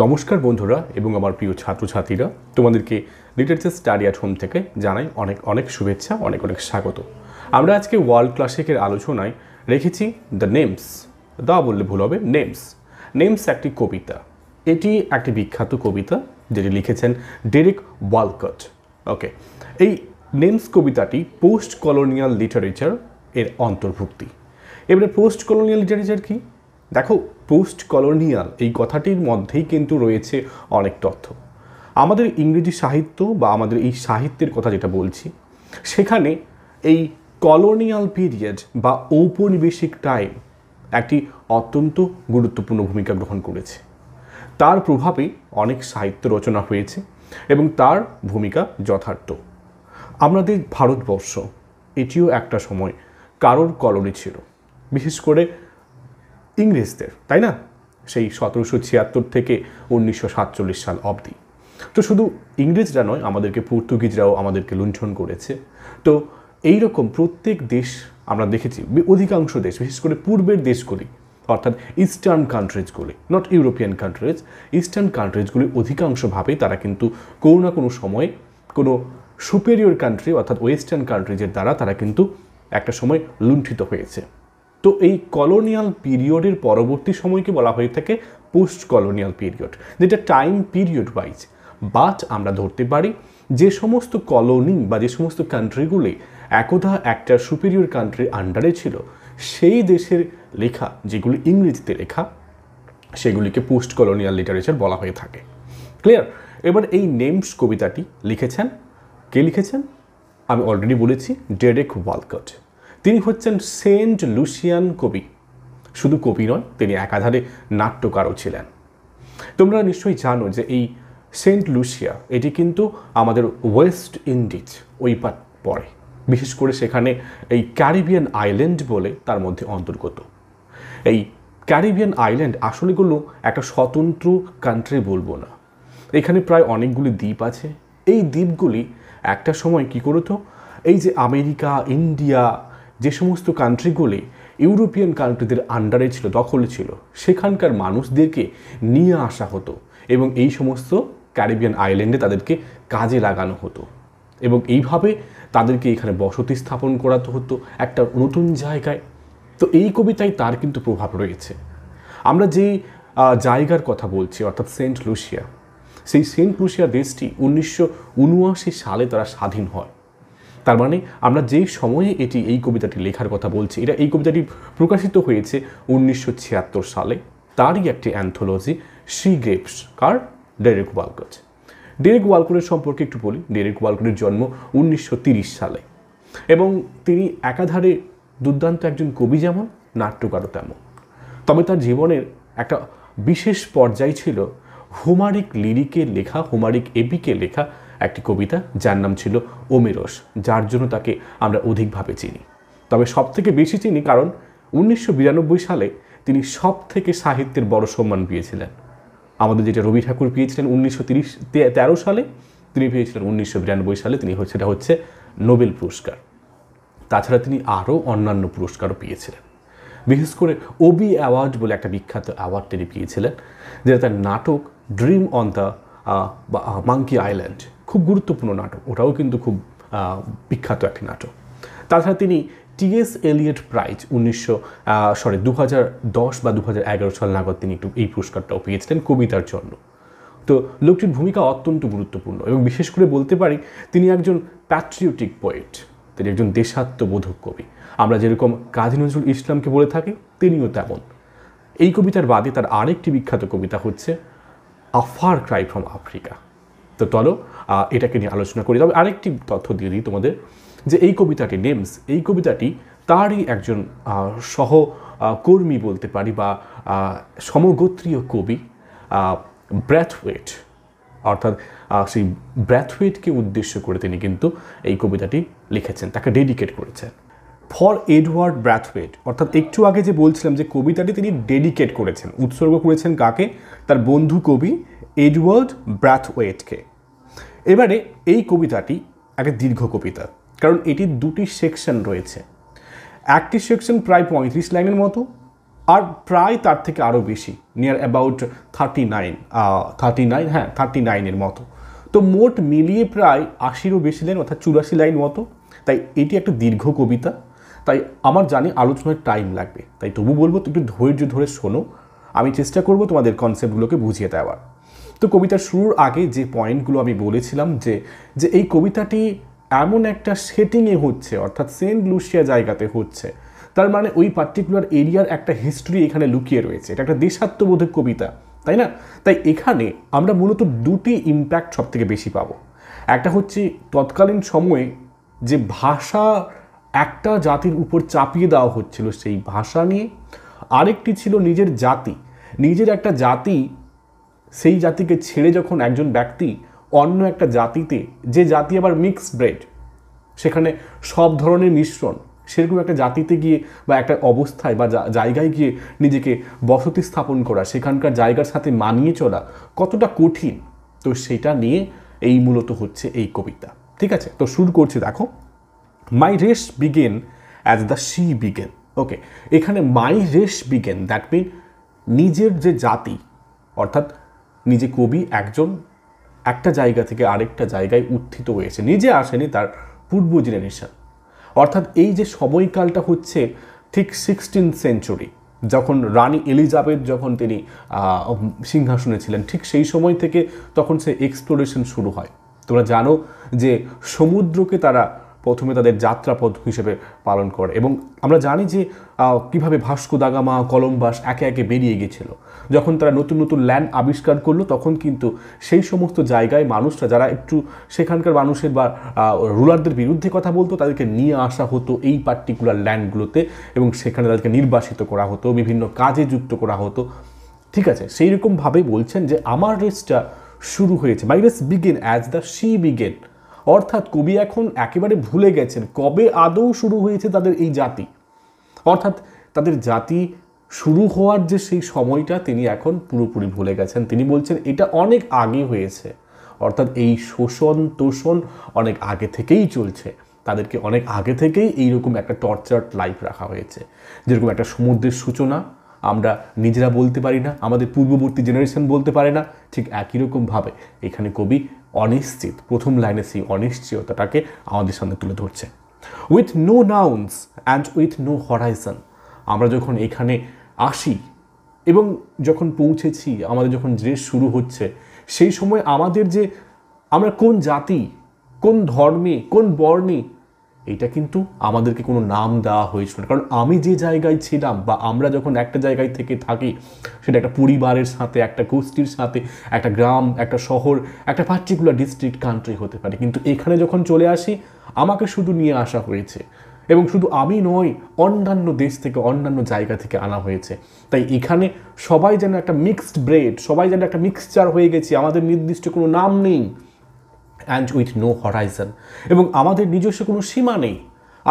নমস্কার বন্ধুরা এবং আমার প্রিয় ছাত্রছাত্রীরা তোমাদেরকে লিটারেচার স্টাডি অ্যাট হোম থেকে জানাই অনেক অনেক শুভেচ্ছা অনেক অনেক স্বাগত আমরা আজকে ওয়ার্ল্ড ক্লাসিকের আলোচনায় রেখেছি দ্য নেমস দা বললে ভুল হবে নেমস নেমস একটি কবিতা এটি একটি বিখ্যাত কবিতা যেটি লিখেছেন ডেরিক ওয়ালকট ওকে এই নেমস কবিতাটি পোস্ট কলোনিয়াল লিটারেচার এর অন্তর্ভুক্তি এবারে পোস্ট কলোনিয়াল লিটারেচার কী দেখো পোস্ট কলোনিয়াল এই কথাটির মধ্যেই কিন্তু রয়েছে অনেক তথ্য আমাদের ইংরেজি সাহিত্য বা আমাদের এই সাহিত্যের কথা যেটা বলছি সেখানে এই কলোনিয়াল পিরিয়ড বা ঔপনিবেশিক টাইম একটি অত্যন্ত গুরুত্বপূর্ণ ভূমিকা গ্রহণ করেছে তার প্রভাবে অনেক সাহিত্য রচনা হয়েছে এবং তার ভূমিকা যথার্থ আমাদের ভারতবর্ষ এটিও একটা সময় কারোর কলোনি ছিল বিশেষ করে ইংরেজদের তাই না সেই সতেরোশো ছিয়াত্তর থেকে উনিশশো সাতচল্লিশ সাল অবধি তো শুধু ইংরেজরা নয় আমাদেরকে পর্তুগিজরাও আমাদেরকে লুণ্ঠন করেছে তো এই রকম প্রত্যেক দেশ আমরা দেখেছি অধিকাংশ দেশ বিশেষ করে পূর্বের দেশগুলি অর্থাৎ ইস্টার্ন কান্ট্রিজগুলি নট ইউরোপিয়ান কান্ট্রিজ ইস্টার্ন কান্ট্রিজগুলি অধিকাংশভাবেই তারা কিন্তু কোনো না কোনো সময়ে কোনো সুপেরিয়র কান্ট্রি অর্থাৎ ওয়েস্টার্ন কান্ট্রিজের দ্বারা তারা কিন্তু একটা সময় লুণ্ঠিত হয়েছে তো এই কলোনিয়াল পিরিয়ডের পরবর্তী সময়কে বলা হয়ে থাকে পোস্ট কলোনিয়াল পিরিয়ড যেটা টাইম পিরিয়ড ওয়াইজ বাট আমরা ধরতে পারি যে সমস্ত কলোনি বা যে সমস্ত কান্ট্রিগুলি একদা একটা সুপিরিয়র কান্ট্রির আন্ডারে ছিল সেই দেশের লেখা যেগুলি ইংরেজিতে লেখা সেগুলিকে পোস্ট কলোনিয়াল লিটারেচার বলা হয়ে থাকে ক্লিয়ার এবার এই নেমস কবিতাটি লিখেছেন কে লিখেছেন আমি অলরেডি বলেছি ডেরেক ওয়ালকট তিনি হচ্ছেন সেন্ট লুসিয়ান কবি শুধু কবি নয় তিনি একাধারে নাট্যকারও ছিলেন তোমরা নিশ্চয়ই জানো যে এই সেন্ট লুসিয়া এটি কিন্তু আমাদের ওয়েস্ট ইন্ডিজ ওই পাট পড়ে বিশেষ করে সেখানে এই ক্যারিবিয়ান আইল্যান্ড বলে তার মধ্যে অন্তর্গত এই ক্যারিবিয়ান আইল্যান্ড আসলেগুলো একটা স্বতন্ত্র কান্ট্রি বলবো না এখানে প্রায় অনেকগুলি দ্বীপ আছে এই দ্বীপগুলি একটা সময় কি করতো এই যে আমেরিকা ইন্ডিয়া যে সমস্ত কান্ট্রিগুলি ইউরোপিয়ান কান্ট্রিদের আন্ডারে ছিল দখলে ছিল সেখানকার মানুষদেরকে নিয়ে আসা হতো এবং এই সমস্ত ক্যারিবিয়ান আইল্যান্ডে তাদেরকে কাজে লাগানো হতো এবং এইভাবে তাদেরকে এখানে বসতি স্থাপন করাতে হতো একটা নতুন জায়গায় তো এই কবিতায় তার কিন্তু প্রভাব রয়েছে আমরা যে জায়গার কথা বলছি অর্থাৎ সেন্ট লুশিয়া সেই সেন্ট লুশিয়া দেশটি উনিশশো সালে তারা স্বাধীন হয় তার মানে আমরা যে সময়ে এটি এই কবিতাটি লেখার কথা বলছি এটা এই কবিতাটি প্রকাশিত হয়েছে উনিশশো সালে তারই একটি অ্যান্থোলজি সি গ্রেপস কার ডেরেক ওয়ালকট ডেরেক ওয়ালকটের সম্পর্কে একটু বলি ডেরেক ওয়ালকটের জন্ম উনিশশো সালে এবং তিনি একাধারে দুর্দান্ত একজন কবি যেমন নাট্যকারও তেমন তবে তার জীবনের একটা বিশেষ পর্যায় ছিল হোমারিক লিরিকে লেখা হোমারিক এপিকে লেখা একটি কবিতা যার নাম ছিল ওমেরস যার জন্য তাকে আমরা অধিকভাবে চিনি তবে সব থেকে বেশি চিনি কারণ উনিশশো সালে তিনি সব থেকে সাহিত্যের বড় সম্মান পেয়েছিলেন আমাদের যেটা রবি ঠাকুর পেয়েছিলেন উনিশশো তেরো সালে তিনি পেয়েছিলেন উনিশশো সালে তিনি হচ্ছে সেটা হচ্ছে নোবেল পুরস্কার তাছাড়া তিনি আরও অন্যান্য পুরস্কারও পেয়েছিলেন বিশেষ করে ওবি অ্যাওয়ার্ড বলে একটা বিখ্যাত অ্যাওয়ার্ড তিনি পেয়েছিলেন যেটা তার নাটক dream on the monkey island খুব গুরুত্বপূর্ণ নাটক ওটাও কিন্তু খুব বিখ্যাত একটি নাটক তাছাড়া তিনি টিএস এলিয়েট প্রাইজ উনিশশো সরি দু দশ বা দু এগারো সাল নাগাদ তিনি একটু এই পুরস্কারটাও পেয়েছিলেন কবিতার জন্য তো লোকটির ভূমিকা অত্যন্ত গুরুত্বপূর্ণ এবং বিশেষ করে বলতে পারি তিনি একজন প্যাট্রিওটিক পোয়েট তিনি একজন দেশাত্মবোধক কবি আমরা যেরকম কাজী নজরুল ইসলামকে বলে থাকি তিনিও তেমন এই কবিতার বাদে তার আরেকটি বিখ্যাত কবিতা হচ্ছে আফার ক্রাই ফ্রম আফ্রিকা তো চলো এটাকে নিয়ে আলোচনা করি তবে আরেকটি তথ্য দিয়ে দিই তোমাদের যে এই কবিতাটি নেমস এই কবিতাটি তারই একজন সহ কর্মী বলতে পারি বা সমগোত্রীয় কবি ব্র্যাথওয়েট অর্থাৎ সেই ব্র্যাথওয়েটকে উদ্দেশ্য করে তিনি কিন্তু এই কবিতাটি লিখেছেন তাকে ডেডিকেট করেছেন ফর এডওয়ার্ড ব্র্যাথওয়েট অর্থাৎ একটু আগে যে বলছিলাম যে কবিতাটি তিনি ডেডিকেট করেছেন উৎসর্গ করেছেন কাকে তার বন্ধু কবি এডওয়ার্ড ব্র্যাথওয়েটকে এবারে এই কবিতাটি একটা দীর্ঘ কবিতা কারণ এটির দুটি সেকশন রয়েছে একটি সেকশন প্রায় পঁয়ত্রিশ লাইনের মতো আর প্রায় তার থেকে আরও বেশি near about thirty nine thirty nine হ্যাঁ থার্টি নাইনের মতো তো মোট মিলিয়ে প্রায় আশিরও বেশি লাইন অর্থাৎ চুরাশি লাইন মতো তাই এটি একটা দীর্ঘ কবিতা তাই আমার জানি আলোচনার টাইম লাগবে তাই তবু বলবো একটু ধৈর্য ধরে শোনো আমি চেষ্টা করব তোমাদের কনসেপ্টগুলোকে বুঝিয়ে দেওয়ার তো কবিতার শুরুর আগে যে পয়েন্টগুলো আমি বলেছিলাম যে যে এই কবিতাটি এমন একটা সেটিংয়ে হচ্ছে অর্থাৎ সেন্ট লুসিয়া জায়গাতে হচ্ছে তার মানে ওই পার্টিকুলার এরিয়ার একটা হিস্ট্রি এখানে লুকিয়ে রয়েছে এটা একটা দেশাত্মবোধক কবিতা তাই না তাই এখানে আমরা মূলত দুটি ইম্প্যাক্ট সবথেকে বেশি পাবো একটা হচ্ছে তৎকালীন সময়ে যে ভাষা একটা জাতির উপর চাপিয়ে দেওয়া হচ্ছিল সেই ভাষা নিয়ে আরেকটি ছিল নিজের জাতি নিজের একটা জাতি সেই জাতিকে ছেড়ে যখন একজন ব্যক্তি অন্য একটা জাতিতে যে জাতি আবার মিক্স ব্রেড সেখানে সব ধরনের মিশ্রণ সেরকম একটা জাতিতে গিয়ে বা একটা অবস্থায় বা জায়গায় গিয়ে নিজেকে বসতি স্থাপন করা সেখানকার জায়গার সাথে মানিয়ে চলা কতটা কঠিন তো সেটা নিয়ে এই মূলত হচ্ছে এই কবিতা ঠিক আছে তো শুরু করছি দেখো my race began as the sea began okay এখানে my race began that mean নিজের যে জাতি অর্থাৎ নিজে কবি একজন একটা জায়গা থেকে আরেকটা জায়গায় উত্থিত হয়েছে নিজে আসেনি তার পূর্ব জেনারেশন অর্থাৎ এই যে সময়কালটা হচ্ছে ঠিক সিক্সটিন সেঞ্চুরি যখন রানী এলিজাবেথ যখন তিনি সিংহাসনে ছিলেন ঠিক সেই সময় থেকে তখন সে এক্সপ্লোরেশন শুরু হয় তোমরা জানো যে সমুদ্রকে তারা প্রথমে তাদের যাত্রাপথ হিসেবে পালন করে এবং আমরা জানি যে কিভাবে ভাস্কো দাগামা কলম্বাস একে একে বেরিয়ে গেছিল যখন তারা নতুন নতুন ল্যান্ড আবিষ্কার করলো তখন কিন্তু সেই সমস্ত জায়গায় মানুষরা যারা একটু সেখানকার মানুষের বা রুলারদের বিরুদ্ধে কথা বলতো তাদেরকে নিয়ে আসা হতো এই পার্টিকুলার ল্যান্ডগুলোতে এবং সেখানে তাদেরকে নির্বাসিত করা হতো বিভিন্ন কাজে যুক্ত করা হতো ঠিক আছে সেই রকমভাবে বলছেন যে আমার রেসটা শুরু হয়েছে my race began as the sea began অর্থাৎ কবি এখন একেবারে ভুলে গেছেন কবে আদৌ শুরু হয়েছে তাদের এই জাতি অর্থাৎ তাদের জাতি শুরু হওয়ার যে সেই সময়টা তিনি এখন পুরোপুরি ভুলে গেছেন তিনি বলছেন এটা অনেক আগে হয়েছে অর্থাৎ এই শোষণ তোষণ অনেক আগে থেকেই চলছে তাদেরকে অনেক আগে থেকেই এইরকম একটা টর্চার্ড লাইফ রাখা হয়েছে যেরকম একটা সমুদ্রের সূচনা আমরা নিজেরা বলতে পারি না আমাদের পূর্ববর্তী জেনারেশন বলতে পারে না ঠিক একই রকমভাবে এখানে কবি অনিশ্চিত প্রথম লাইনে সেই অনিশ্চয়তাটাকে আমাদের সামনে তুলে ধরছে with no nouns and with no horizon আমরা যখন এখানে আসি এবং যখন পৌঁছেছি আমাদের যখন যে শুরু হচ্ছে সেই সময় আমাদের যে আমরা কোন জাতি কোন ধর্মে কোন বর্ণে এটা কিন্তু আমাদেরকে কোনো নাম দেওয়া হয়েছিল না কারণ আমি যে জায়গায় ছিলাম বা আমরা যখন একটা জায়গায় থেকে থাকি সেটা একটা পরিবারের সাথে একটা গোষ্ঠীর সাথে একটা গ্রাম একটা শহর একটা পার্টিকুলার ডিস্ট্রিক্ট কান্ট্রি হতে পারে কিন্তু এখানে যখন চলে আসি আমাকে শুধু নিয়ে আসা হয়েছে এবং শুধু আমি নয় অন্যান্য দেশ থেকে অন্যান্য জায়গা থেকে আনা হয়েছে তাই এখানে সবাই যেন একটা মিক্সড ব্রেড সবাই যেন একটা মিক্সচার হয়ে গেছে আমাদের নির্দিষ্ট কোনো নাম নেই অ্যান্ড উইথ নো হরাইজন এবং আমাদের নিজস্ব কোনো সীমা নেই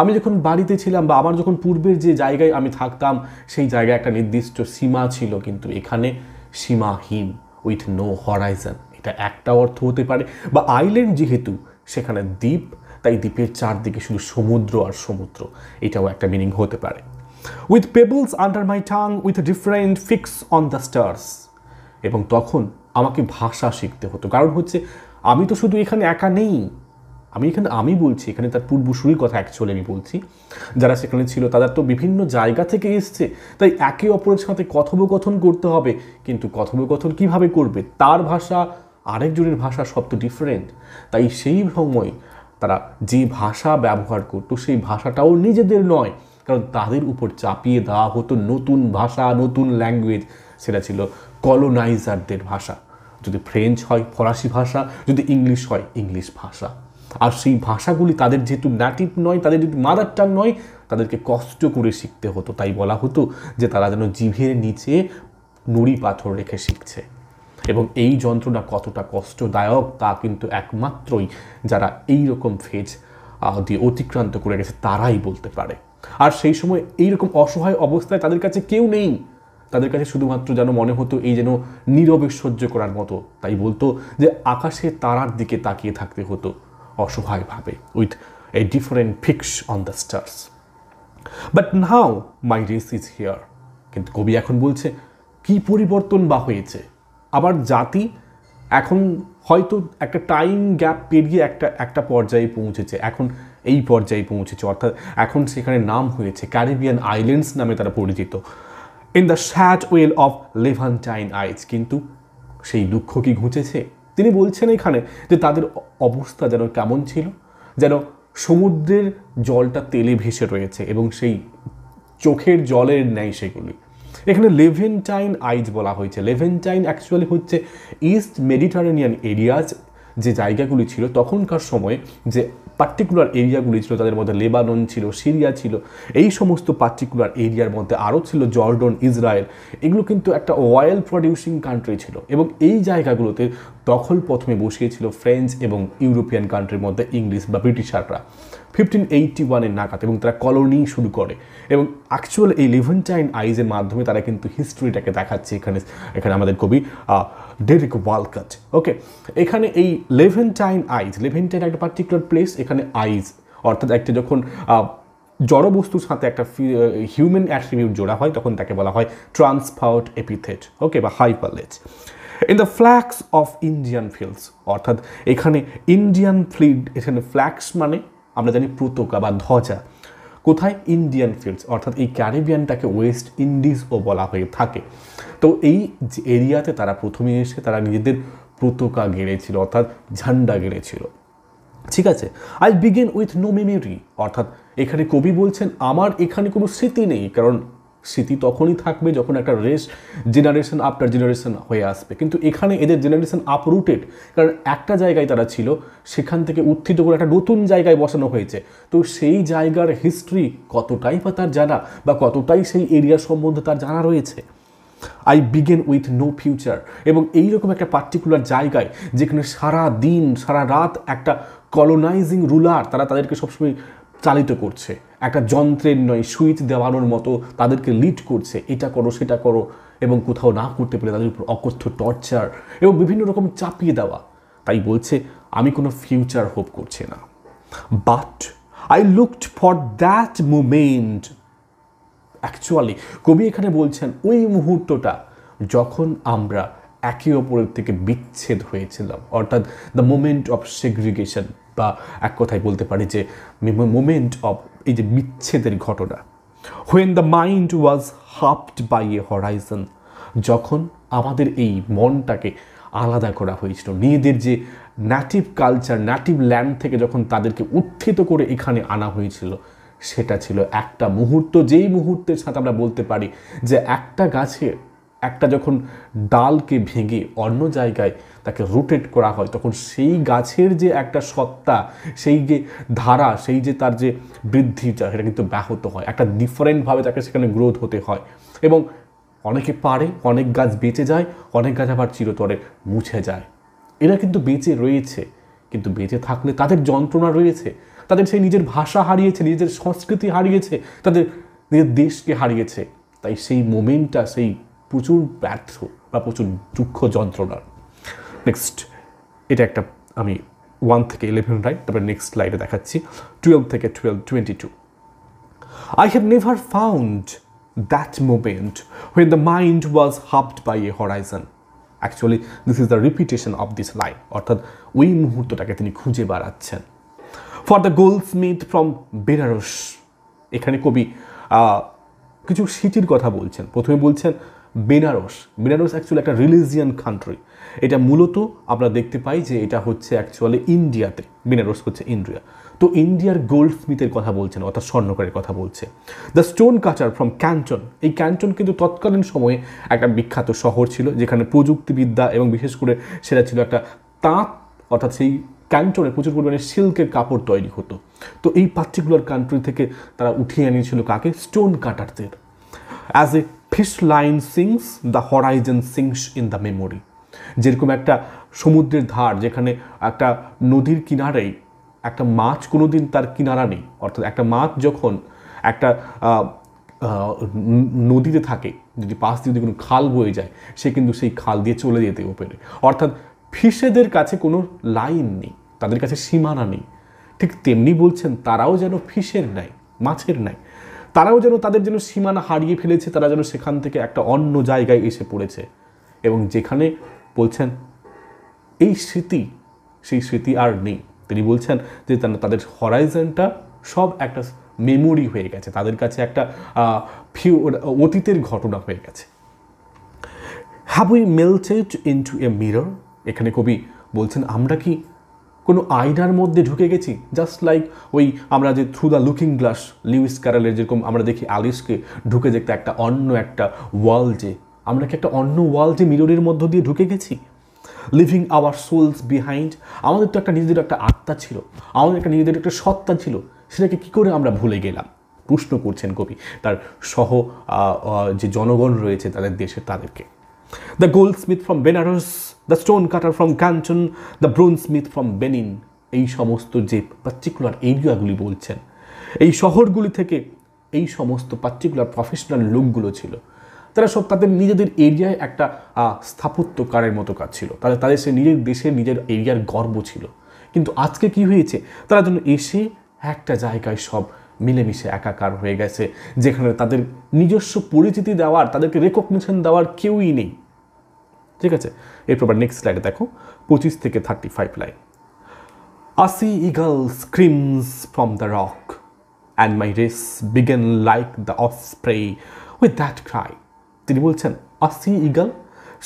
আমি যখন বাড়িতে ছিলাম বা আমার যখন পূর্বের যে জায়গায় আমি থাকতাম সেই জায়গায় একটা নির্দিষ্ট সীমা ছিল কিন্তু এখানে সীমাহীন উইথ নো হরাইজন এটা একটা অর্থ হতে পারে বা আইল্যান্ড যেহেতু সেখানে দ্বীপ তাই দ্বীপের চারদিকে শুধু সমুদ্র আর সমুদ্র এটাও একটা মিনিং হতে পারে with pebbles under my tongue with different fix on the stars এবং তখন আমাকে ভাষা শিখতে হতো কারণ হচ্ছে আমি তো শুধু এখানে একা নেই আমি এখানে আমি বলছি এখানে তার পূর্বসূরির কথা অ্যাকচুয়ালি আমি বলছি যারা সেখানে ছিল তারা তো বিভিন্ন জায়গা থেকে এসছে তাই একে অপরের সাথে কথোপকথন করতে হবে কিন্তু কথোপকথন কিভাবে করবে তার ভাষা আরেকজনের ভাষা সব তো ডিফারেন্ট তাই সেই সময় তারা যে ভাষা ব্যবহার করতো সেই ভাষাটাও নিজেদের নয় কারণ তাদের উপর চাপিয়ে দেওয়া হতো নতুন ভাষা নতুন ল্যাঙ্গুয়েজ সেটা ছিল কলোনাইজারদের ভাষা যদি ফ্রেঞ্চ হয় ফরাসি ভাষা যদি ইংলিশ হয় ইংলিশ ভাষা আর সেই ভাষাগুলি তাদের যেহেতু ন্যাটিভ নয় তাদের যদি মাদার টাং নয় তাদেরকে কষ্ট করে শিখতে হতো তাই বলা হতো যে তারা যেন জিভের নিচে নুড়ি পাথর রেখে শিখছে এবং এই যন্ত্রণা কতটা কষ্টদায়ক তা কিন্তু একমাত্রই যারা এই রকম ফেজ দিয়ে অতিক্রান্ত করে গেছে তারাই বলতে পারে আর সেই সময় এইরকম অসহায় অবস্থায় তাদের কাছে কেউ নেই তাদের কাছে শুধুমাত্র যেন মনে হতো এই যেন নীরবে সহ্য করার মতো তাই বলতো যে আকাশে তারার দিকে তাকিয়ে থাকতে হতো অসহায়ভাবে with a different fix on the stars but now my race is here কিন্তু কবি এখন বলছে কি পরিবর্তন বা হয়েছে আবার জাতি এখন হয়তো একটা টাইম গ্যাপ পেরিয়ে একটা একটা পর্যায়ে পৌঁছেছে এখন এই পর্যায়ে পৌঁছেছে অর্থাৎ এখন সেখানে নাম হয়েছে ক্যারিবিয়ান আইল্যান্ডস নামে তারা পরিচিত in the chat well of Levantine eyes কিন্তু সেই দুঃখ কি ঘুঁচেছে তিনি বলছেন এখানে যে তাদের অবস্থা যেন কেমন ছিল যেন সমুদ্রের জলটা তেলে ভেসে রয়েছে এবং সেই চোখের জলের ন্যায় সেগুলি এখানে লেভেন্টাইন আইজ বলা হয়েছে লেভেন্টাইন অ্যাকচুয়ালি হচ্ছে ইস্ট মেডিটারেনিয়ান এরিয়াজ যে জায়গাগুলি ছিল তখনকার সময়ে যে পার্টিকুলার এরিয়াগুলি ছিল তাদের মধ্যে লেবানন ছিল সিরিয়া ছিল এই সমস্ত পার্টিকুলার এরিয়ার মধ্যে আরও ছিল জর্ডন ইসরায়েল এগুলো কিন্তু একটা অয়েল প্রডিউসিং কান্ট্রি ছিল এবং এই জায়গাগুলোতে দখল প্রথমে বসিয়েছিল ফ্রেঞ্চ এবং ইউরোপিয়ান কান্ট্রির মধ্যে ইংলিশ বা ব্রিটিশাররা ফিফটিন এইটটি ওয়ানের নাগাদ এবং তারা কলোনি শুরু করে এবং অ্যাকচুয়াল এই লিভেন্টাইন আইজের মাধ্যমে তারা কিন্তু হিস্ট্রিটাকে দেখাচ্ছে এখানে এখানে আমাদের কবি ডেরিক ওয়ালকাট ওকে এখানে এই লেভেন্টাইন আইজ লেভেন্টাইন একটা পার্টিকুলার প্লেস এখানে আইজ অর্থাৎ একটা যখন জড়বস্তুর সাথে একটা হিউম্যান অ্যাট্রিবিউট জোড়া হয় তখন তাকে বলা হয় ট্রান্সফার্ড এপিথেট ওকে বা hypallage in the flax of Indian fields অর্থাৎ এখানে ইন্ডিয়ান ফ্লিড এখানে ফ্ল্যাক্স মানে আমরা জানি প্রতকা বা ধ্বজা কোথায় ইন্ডিয়ান ফিল্ডস অর্থাৎ এই ক্যারিবিয়ানটাকে ওয়েস্ট ইন্ডিজও বলা হয়ে থাকে তো এই এরিয়াতে তারা প্রথমে এসে তারা নিজেদের পতাকা গেড়েছিল অর্থাৎ ঝান্ডা গেড়েছিল ঠিক আছে I begin with no memory অর্থাৎ এখানে কবি বলছেন আমার এখানে কোনো স্মৃতি নেই কারণ স্মৃতি তখনই থাকবে যখন একটা রেস জেনারেশন আফটার জেনারেশন হয়ে আসবে কিন্তু এখানে এদের জেনারেশন আপরুটেড কারণ একটা জায়গায় তারা ছিল সেখান থেকে উত্থিত করে একটা নতুন জায়গায় বসানো হয়েছে তো সেই জায়গার হিস্ট্রি কতটাই বা তার জানা বা কতটাই সেই এরিয়া সম্বন্ধে তার জানা রয়েছে I began with no future এবং এইরকম একটা পার্টিকুলার জায়গায় যেখানে সারা দিন সারা রাত একটা কলোনাইজিং রুলার তারা তাদেরকে সবসময় চালিত করছে একটা যন্ত্রের নয় সুইচ দেওয়ানোর মতো তাদেরকে লিড করছে এটা করো সেটা করো এবং কোথাও না করতে পেরে তাদের উপর অকথ্য টর্চার এবং বিভিন্ন রকম চাপিয়ে দেওয়া তাই বলছে আমি কোনো ফিউচার হোপ করছি না but I looked for that moment actually কবি এখানে বলছেন ওই মুহূর্তটা যখন আমরা একে অপরের থেকে বিচ্ছেদ হয়েছিলাম অর্থাৎ দ্য মোমেন্ট অফ সেগ্রিগেশন বা এক কথায় বলতে পারি যে মোমেন্ট অফ এই যে বিচ্ছেদের ঘটনা when the mind was halved by a horizon যখন আমাদের এই মনটাকে আলাদা করা হয়েছিল নিজেদের যে নেটিভ কালচার নেটিভ ল্যান্ড থেকে যখন তাদেরকে উত্থিত করে এখানে আনা হয়েছিল সেটা ছিল একটা মুহূর্ত যেই মুহূর্তের সাথে আমরা বলতে পারি যে একটা গাছে একটা যখন ডালকে ভেঙে অন্য জায়গায় তাকে রোটেট করা হয় তখন সেই গাছের যে একটা সত্তা সেই যে ধারা সেই যে তার যে বৃদ্ধি সেটা কিন্তু ব্যাহত হয় একটা ডিফারেন্টভাবে তাকে সেখানে গ্রোথ হতে হয় এবং অনেকে পারে অনেক গাছ বেঁচে যায় অনেক গাছ আবার চিরতরে মুছে যায় এরা কিন্তু বেঁচে রয়েছে কিন্তু বেঁচে থাকলে তাদের যন্ত্রণা রয়েছে তাদের সেই নিজের ভাষা হারিয়েছে নিজের সংস্কৃতি হারিয়েছে তাদের নিজের দেশকে হারিয়েছে তাই সেই মোমেন্টটা সেই প্রচুর ব্যর্থ বা প্রচুর দুঃখ যন্ত্রণার নেক্সট এটা একটা আমি ওয়ান থেকে ইলেভেন রাইট তারপরে নেক্সট লাইটে দেখাচ্ছি টুয়েলভ থেকে twelve twenty two I have never found that moment when the mind was halved by a horizon actually this is the repetition of this life অর্থাৎ ওই মুহূর্তটাকে তিনি খুঁজে বেড়াচ্ছেন for the goldsmith from Benares এখানে কবি কিছু সিটির কথা বলছেন প্রথমে বলছেন বেনারস বেনারস অ্যাকচুয়ালি একটা রিলিজিয়ান কান্ট্রি এটা মূলত আমরা দেখতে পাই যে এটা হচ্ছে অ্যাকচুয়ালি ইন্ডিয়াতে বেনারস হচ্ছে ইন্ডিয়া তো ইন্ডিয়ার গোল্ড স্মিথের কথা বলছেন অর্থাৎ স্বর্ণকারের কথা বলছে the stone cutter from Canton এই ক্যান্টন কিন্তু তৎকালীন সময়ে একটা বিখ্যাত শহর ছিল যেখানে প্রযুক্তিবিদ্যা এবং বিশেষ করে সেটা ছিল একটা তাঁত অর্থাৎ সেই ক্যান্টনে প্রচুর পরিমাণে সিল্কের কাপড় তৈরি হতো তো এই পার্টিকুলার কান্ট্রি থেকে তারা উঠিয়ে আনিয়েছিল কাকে স্টোন কাটারদের as a fish line sings the horizon sings in the memory যেরকম একটা সমুদ্রের ধার যেখানে একটা নদীর কিনারেই একটা মাছ কোনো দিন তার কিনারা নেই অর্থাৎ একটা মাছ যখন একটা নদীতে থাকে যদি পাশ দিয়ে যদি কোনো খাল বয়ে যায় সে কিন্তু সেই খাল দিয়ে চলে যেতেও পেরে অর্থাৎ ফিশেদের কাছে কোনো লাইন নেই তাদের কাছে সীমানা নেই ঠিক তেমনি বলছেন তারাও যেন ফিশের নাই মাছের নাই তারাও যেন তাদের যেন সীমানা হারিয়ে ফেলেছে তারা যেন সেখান থেকে একটা অন্য জায়গায় এসে পড়েছে এবং যেখানে বলছেন এই স্মৃতি সেই স্মৃতি আর নেই তিনি বলছেন যে তাদের হরাইজনটা সব একটা মেমোরি হয়ে গেছে তাদের কাছে একটা ফিউ অতীতের ঘটনা হয়ে গেছে have we melted into a mirror এখানে কবি বলছেন আমরা কি কোনো আয়নার মধ্যে ঢুকে গেছি জাস্ট লাইক ওই আমরা যে through the looking glass Lewis ক্যারালের যেরকম আমরা দেখি আলিসকে ঢুকে যেতে একটা অন্য একটা ওয়াল যে আমরা কি একটা অন্য ওয়াল যে মিরোরের মধ্য দিয়ে ঢুকে গেছি লিভিং আওয়ার সোলস বিহাইন্ড আমাদের তো একটা নিজেদের একটা আত্মা ছিল আমাদের একটা নিজেদের একটা সত্তা ছিল সেটাকে কি করে আমরা ভুলে গেলাম প্রশ্ন করছেন কবি তার সহ যে জনগণ রয়েছে তাদের দেশে তাদেরকে the goldsmith from Benares, the cutter from Canton, the bronzesmith from Benin এই সমস্ত যে পার্টিকুলার এরিয়াগুলি বলছেন এই শহরগুলি থেকে এই সমস্ত পার্টিকুলার প্রফেশনাল লোকগুলো ছিল তারা সব তাদের নিজেদের এরিয়ায় একটা স্থাপত্যকারের মতো কাজ ছিল তাদের তাদের সে নিজের দেশে নিজের এরিয়ার গর্ব ছিল কিন্তু আজকে কি হয়েছে তারা যেন এসে একটা জায়গায় সব মিলেমিশে একাকার হয়ে গেছে যেখানে তাদের নিজস্ব পরিচিতি দেওয়ার তাদেরকে রেকগনিশন দেওয়ার কেউই নেই ঠিক আছে এরপর আবার নেক্সট স্লাইডে দেখো পঁচিশ থেকে থার্টি ফাইভ লাইন আসি eagle screams from the rock and my race began like the osprey with that cry তিনি বলছেন আসি ইগল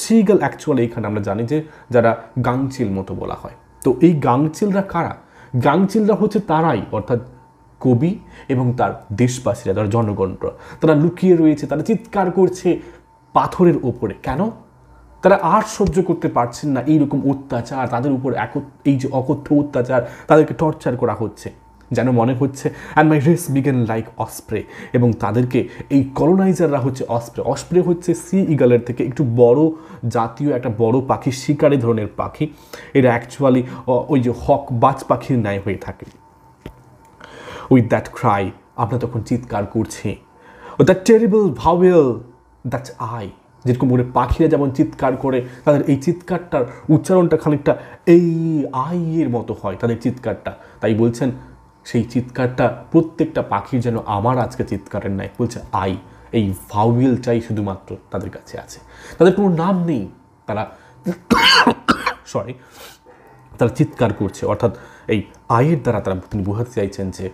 সি ইগল অ্যাকচুয়ালি এখানে আমরা জানি যে যারা গাংচিল মতো বলা হয় তো এই গাংচিলরা কারা গাংচিলরা হচ্ছে তারাই অর্থাৎ কবি এবং তার দেশবাসীরা তার জনগণরা তারা লুকিয়ে রয়েছে তারা চিৎকার করছে পাথরের ওপরে কেন তারা আর সহ্য করতে পারছেন না এই রকম অত্যাচার তাদের উপর এক এই যে অকথ্য অত্যাচার তাদেরকে টর্চার করা হচ্ছে যেন মনে হচ্ছে and my race began like osprey এবং তাদেরকে এই কলোনাইজাররা হচ্ছে অস্প্রে অস্প্রে হচ্ছে সি ইগালের থেকে একটু বড় জাতীয় একটা বড় পাখি শিকারী ধরনের পাখি এরা অ্যাকচুয়ালি ওই যে হক বাজ পাখির ন্যায় হয়ে থাকে উইথ দ্যাট ক্রাই আমরা তখন চিৎকার করছি O that terrible vowel that's I যেরকম করে পাখিরা যেমন চিৎকার করে তাদের এই চিৎকারটার উচ্চারণটা খানিকটা এই আইয়ের মতো হয় তাদের চিৎকারটা তাই বলছেন সেই চিৎকারটা প্রত্যেকটা পাখির যেন আমার আজকে চিৎকারের নাই বলছে আই এই ভাউয়েলটাই শুধুমাত্র তাদের কাছে আছে তাদের কোনো নাম নেই তারা সরি তারা চিৎকার করছে অর্থাৎ এই আয়ের দ্বারা তারা তিনি বোঝাতে চাইছেন যে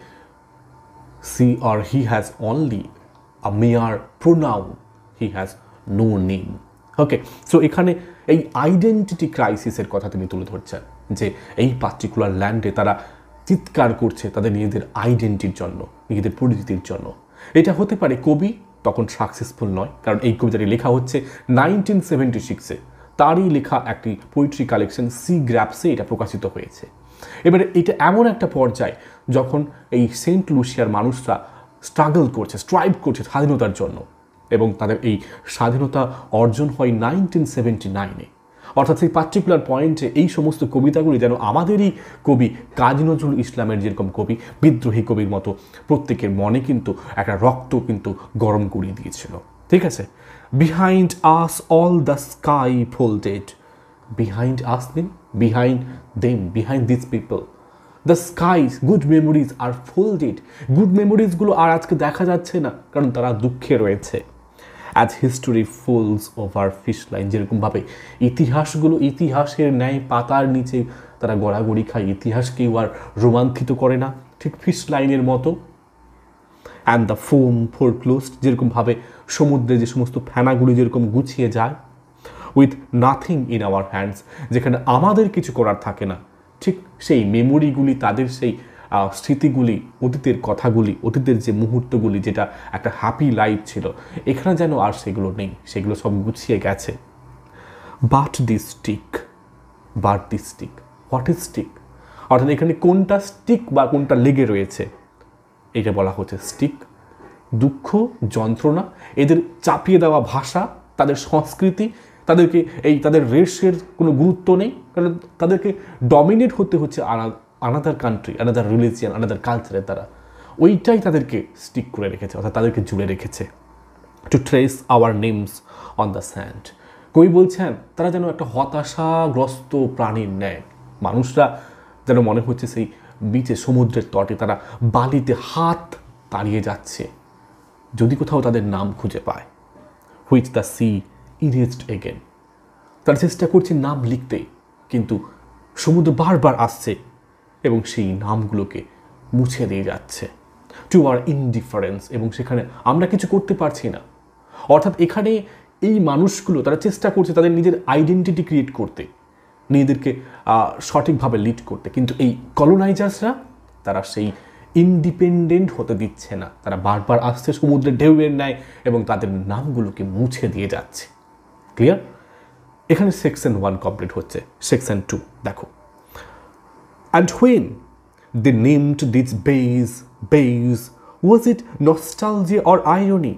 sea are he has only a mere pronoun he has no name okay so এখানে এই আইডেন্টিটি ক্রাইসিসের কথা তিনি তুলে ধরছেন যে এই পার্টিকুলার ল্যান্ডে তারা চিৎকার করছে তাদের নিজেদের আইডেন্টির জন্য নিজেদের পরিচিতির জন্য এটা হতে পারে কবি তখন সাকসেসফুল নয় কারণ এই কবিতাটি লেখা হচ্ছে নাইনটিন সেভেন্টি সিক্সে তারই লেখা একটি পোয়েট্রি কালেকশন সি গ্র্যাপসে এটা প্রকাশিত হয়েছে এবারে এটা এমন একটা পর্যায় যখন এই সেন্ট লুসিয়ার মানুষরা স্ট্রাগল করছে স্ট্রাইভ করছে স্বাধীনতার জন্য এবং তাদের এই স্বাধীনতা অর্জন হয় নাইনটিন সেভেন্টি নাইনে অর্থাৎ সেই পার্টিকুলার পয়েন্টে এই সমস্ত কবিতাগুলি যেন আমাদেরই কবি কাজী নজরুল ইসলামের যেরকম কবি বিদ্রোহী কবির মতো প্রত্যেকের মনে কিন্তু একটা রক্ত কিন্তু গরম করিয়ে দিয়েছিল ঠিক আছে behind us all the sky folded behind us দিন behind them behind this people the sky good memories are folded good মেমোরিজগুলো আর আজকে দেখা যাচ্ছে না কারণ তারা দুঃখে রয়েছে as history fools over fish line যেরকমভাবে ইতিহাসগুলো ইতিহাসের ন্যায় পাতার নিচে তারা গড়াগড়ি খায় ইতিহাসকেও আর রোমাঞ্চিত করে না ঠিক ফিশ লাইনের মতো and the foam for foreclosed যেরকমভাবে সমুদ্রে যে সমস্ত ফ্যানাগুলি যেরকম গুছিয়ে যায় with nothing in our hands যেখানে আমাদের কিছু করার থাকে না ঠিক সেই মেমোরিগুলি তাদের সেই স্মৃতিগুলি অতীতের কথাগুলি অতীতের যে মুহূর্তগুলি যেটা একটা হ্যাপি লাইফ ছিল এখানে যেন আর সেগুলো নেই সেগুলো সব গুছিয়ে গেছে but the stick but the stick what is stick অর্থাৎ এখানে কোনটা স্টিক বা কোনটা লেগে রয়েছে এটা বলা হচ্ছে স্টিক দুঃখ যন্ত্রণা এদের চাপিয়ে দেওয়া ভাষা তাদের সংস্কৃতি তাদেরকে এই তাদের রেসের কোনো গুরুত্ব নেই কারণ তাদেরকে ডমিনেট হতে হচ্ছে আলাদা another country another religion another কালচারের তারা ওইটাই তাদেরকে স্টিক করে রেখেছে অর্থাৎ তাদেরকে জুড়ে রেখেছে to trace our names on the sand কবি বলছেন তারা যেন একটা হতাশাগ্রস্ত প্রাণীর ন্যায় মানুষরা যেন মনে হচ্ছে সেই বিচে সমুদ্রের তটে তারা বালিতে হাত তাড়িয়ে যাচ্ছে যদি কোথাও তাদের নাম খুঁজে পায় which the sea erased again তারা চেষ্টা করছে নাম লিখতে কিন্তু সমুদ্র বারবার আসছে এবং সেই নামগুলোকে মুছে দিয়ে যাচ্ছে টু আর ইনডিফারেন্স এবং সেখানে আমরা কিছু করতে পারছি না অর্থাৎ এখানে এই মানুষগুলো তারা চেষ্টা করছে তাদের নিজের আইডেন্টিটি ক্রিয়েট করতে নিজেদেরকে সঠিকভাবে লিড করতে কিন্তু এই কলোনাইজার্সরা তারা সেই ইন্ডিপেন্ডেন্ট হতে দিচ্ছে না তারা বারবার আসছে সমুদ্রে ঢেউয়ের নেয় এবং তাদের নামগুলোকে মুছে দিয়ে যাচ্ছে ক্লিয়ার এখানে সেকশন ওয়ান কমপ্লিট হচ্ছে সেকশন টু দেখো And when they named this base base, was it nostalgia or irony?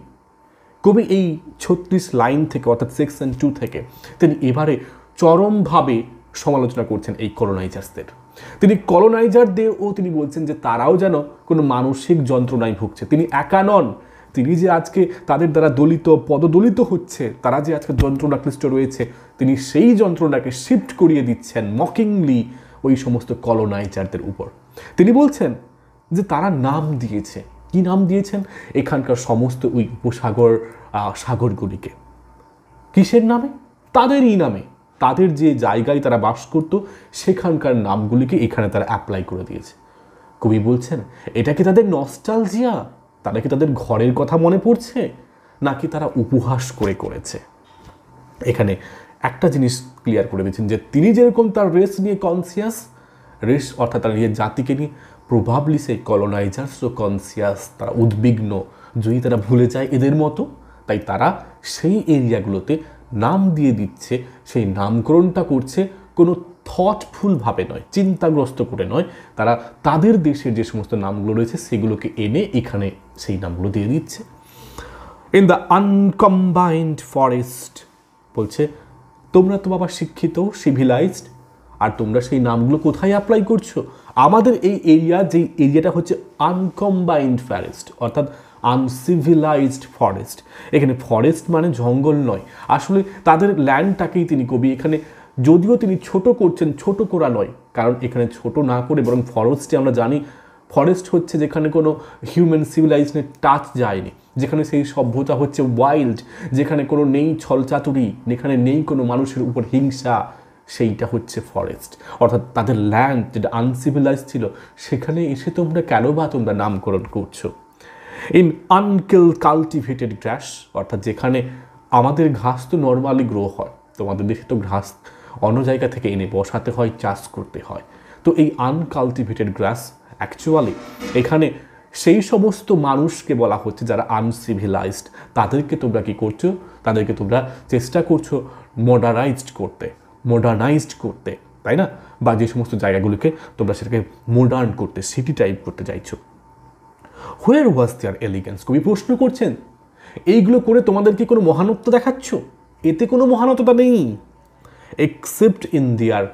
কবি এই ছত্রিশ লাইন থেকে অর্থাৎ সেকশন টু থেকে তিনি এবারে চরমভাবে সমালোচনা করছেন এই কলোনাইজার্সদের তিনি কলোনাইজারদের ও তিনি বলছেন যে তারাও যেন কোনো মানসিক যন্ত্রণায় ভুগছে তিনি একা নন তিনি যে আজকে তাদের দ্বারা দলিত পদদলিত হচ্ছে তারা যে আজকে যন্ত্রণাকৃষ্ট রয়েছে তিনি সেই যন্ত্রণাকে শিফট করিয়ে দিচ্ছেন মকিংলি ওই সমস্ত কলোনাইজারদের উপর তিনি বলছেন যে তারা নাম দিয়েছে কি নাম দিয়েছেন এখানকার সমস্ত ওই উপসাগর সাগরগুলিকে কিসের নামে তাদেরই নামে তাদের যে জায়গায় তারা বাস করত সেখানকার নামগুলিকে এখানে তারা অ্যাপ্লাই করে দিয়েছে কবি বলছেন এটা কি তাদের নস্টালজিয়া তারা কি তাদের ঘরের কথা মনে পড়ছে নাকি তারা উপহাস করে করেছে এখানে একটা জিনিস ক্লিয়ার করে দিয়েছেন যে তিনি যেরকম তার রেস নিয়ে কনসিয়াস রেস অর্থাৎ তার নিজের জাতিকে নিয়ে প্রভাবলি সেই ও কনসিয়াস তারা উদ্বিগ্ন যদি তারা ভুলে যায় এদের মতো তাই তারা সেই এরিয়াগুলোতে নাম দিয়ে দিচ্ছে সেই নামকরণটা করছে কোনো থটফুলভাবে নয় চিন্তাগ্রস্ত করে নয় তারা তাদের দেশের যে সমস্ত নামগুলো রয়েছে সেগুলোকে এনে এখানে সেই নামগুলো দিয়ে দিচ্ছে ইন দ্য আনকম্বাইন্ড ফরেস্ট বলছে তোমরা তো বাবা শিক্ষিত সিভিলাইজড আর তোমরা সেই নামগুলো কোথায় অ্যাপ্লাই করছো আমাদের এই এরিয়া যেই এরিয়াটা হচ্ছে আনকম্বাইন্ড ফরেস্ট অর্থাৎ আনসিভিলাইজড ফরেস্ট এখানে ফরেস্ট মানে জঙ্গল নয় আসলে তাদের ল্যান্ডটাকেই তিনি কবি এখানে যদিও তিনি ছোট করছেন ছোট করা নয় কারণ এখানে ছোট না করে বরং ফরেস্টে আমরা জানি ফরেস্ট হচ্ছে যেখানে কোনো হিউম্যান সিভিলাইজেশনের টাচ যায়নি যেখানে সেই সভ্যতা হচ্ছে ওয়াইল্ড যেখানে কোনো নেই ছলচাতুরি যেখানে নেই কোনো মানুষের উপর হিংসা সেইটা হচ্ছে ফরেস্ট অর্থাৎ তাদের ল্যান্ড যেটা আনসিভিলাইজ ছিল সেখানে এসে তোমরা কেন বা তোমরা নামকরণ করছো ইন আনকেল কালটিভেটেড গ্রাস অর্থাৎ যেখানে আমাদের ঘাস তো নর্মালি গ্রো হয় তোমাদের দেশে তো ঘাস অন্য জায়গা থেকে এনে বসাতে হয় চাষ করতে হয় তো এই আনকালটিভেটেড গ্রাস অ্যাকচুয়ালি এখানে সেই সমস্ত মানুষকে বলা হচ্ছে যারা আনসিভিলাইজড তাদেরকে তোমরা কি করছো তাদেরকে তোমরা চেষ্টা করছো মডার্নাইজড করতে মডার্নাইজড করতে তাই না বা যে সমস্ত জায়গাগুলোকে তোমরা সেটাকে মডার্ন করতে সিটি টাইপ করতে চাইছো হোয়ার ওয়াজ দেয়ার এলিগেন্স কবি প্রশ্ন করছেন এইগুলো করে তোমাদের কি কোনো মহানত্ব দেখাচ্ছ এতে কোনো মহানততা নেই এক্সেপ্ট ইন দিয়ার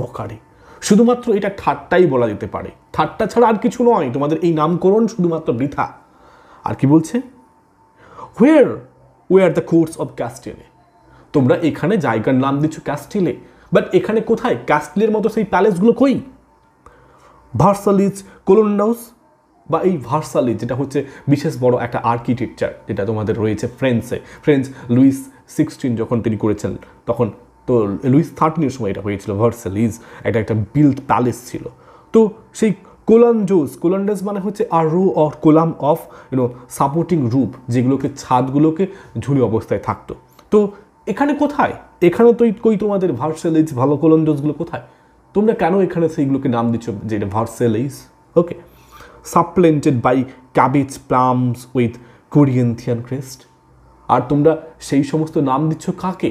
মকারি শুধুমাত্র এটা ঠাট্টাই বলা যেতে পারে ঠাট্টা ছাড়া আর কিছু নয় তোমাদের এই নামকরণ শুধুমাত্র বৃথা আর কি বলছে where were the courts of Castile তোমরা এখানে জায়গার নাম দিচ্ছ ক্যাস্টেলে বাট এখানে কোথায় ক্যাস্টেলের মতো সেই প্যালেসগুলো কই ভার্সালিজ কোলন্ডাউস বা এই ভার্সালি যেটা হচ্ছে বিশেষ বড় একটা আর্কিটেকচার যেটা তোমাদের রয়েছে ফ্রেন্সে ফ্রেন্স লুইস সিক্সটিন যখন তিনি করেছেন তখন তো লুইস থার্টিনের সময় এটা হয়েছিল ভার্সালিজ এটা একটা বিল্ড প্যালেস ছিল তো সেই কোলাঞ্জোস কোলান্ডাস মানে হচ্ছে আর row or column of you know supporting রূপ যেগুলোকে ছাদগুলোকে ঝুলি অবস্থায় থাকতো তো এখানে কোথায় এখানে তো কই তোমাদের ভার্সেলেজ ভালো কোলাঞ্জোসগুলো কোথায় তোমরা কেন এখানে সেইগুলোকে নাম দিচ্ছ যে এটা Versailles okay supplanted by cabbage palms with Corinthian crest আর তোমরা সেই সমস্ত নাম দিচ্ছ কাকে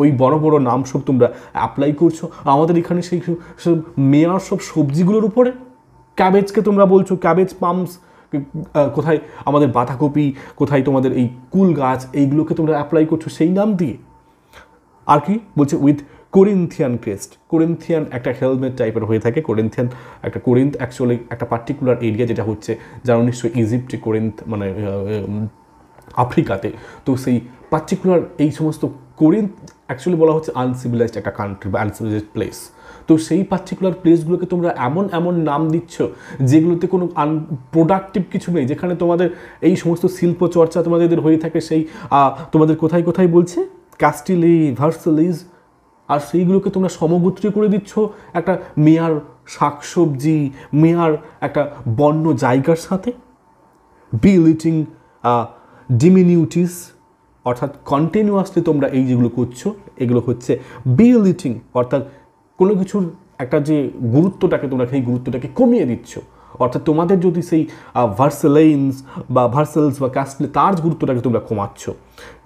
ওই বড় বড় নাম সব তোমরা অ্যাপ্লাই করছো আমাদের এখানে সেই সব মেয়ার সব সবজিগুলোর উপরে ক্যাবেজকে তোমরা বলছো ক্যাবেজ পাম্পস কোথায় আমাদের বাঁধাকপি কোথায় তোমাদের এই কুল গাছ এইগুলোকে তোমরা অ্যাপ্লাই করছো সেই নাম দিয়ে আর কি বলছে উইথ কোরিন্থিয়ান ক্রেস্ট কোরিন্থিয়ান একটা হেলমেট টাইপের হয়ে থাকে কোরিন্থিয়ান একটা কোরিন্থ অ্যাকচুয়ালি একটা পার্টিকুলার এরিয়া যেটা হচ্ছে যারা নিশ্চয়ই ইজিপ্টে কোরিন্থ মানে আফ্রিকাতে তো সেই পার্টিকুলার এই সমস্ত কোরিয়ান অ্যাকচুয়ালি বলা হচ্ছে আনসিভিলাইজড একটা কান্ট্রি বা আনসিভিলাইজড প্লেস তো সেই পার্টিকুলার প্লেসগুলোকে তোমরা এমন এমন নাম দিচ্ছ যেগুলোতে কোনো আন প্রোডাক্টিভ কিছু নেই যেখানে তোমাদের এই সমস্ত শিল্প চর্চা তোমাদের হয়ে থাকে সেই তোমাদের কোথায় কোথায় বলছে ক্যাস্টিলি ভার্সেলিজ আর সেইগুলোকে তোমরা সমগোত্রী করে দিচ্ছ একটা মেয়ার শাকসবজি মেয়ার একটা বন্য জায়গার সাথে বি লিটিং ডিমিনিউটিস অর্থাৎ কন্টিনিউয়াসলি তোমরা এই যেগুলো করছো এগুলো হচ্ছে বিলিটিং অর্থাৎ কোনো কিছুর একটা যে গুরুত্বটাকে তোমরা সেই গুরুত্বটাকে কমিয়ে দিচ্ছ অর্থাৎ তোমাদের যদি সেই ভার্সেলাইন্স বা ভার্সেলস বা ক্যাসলে তার গুরুত্বটাকে তোমরা কমাচ্ছ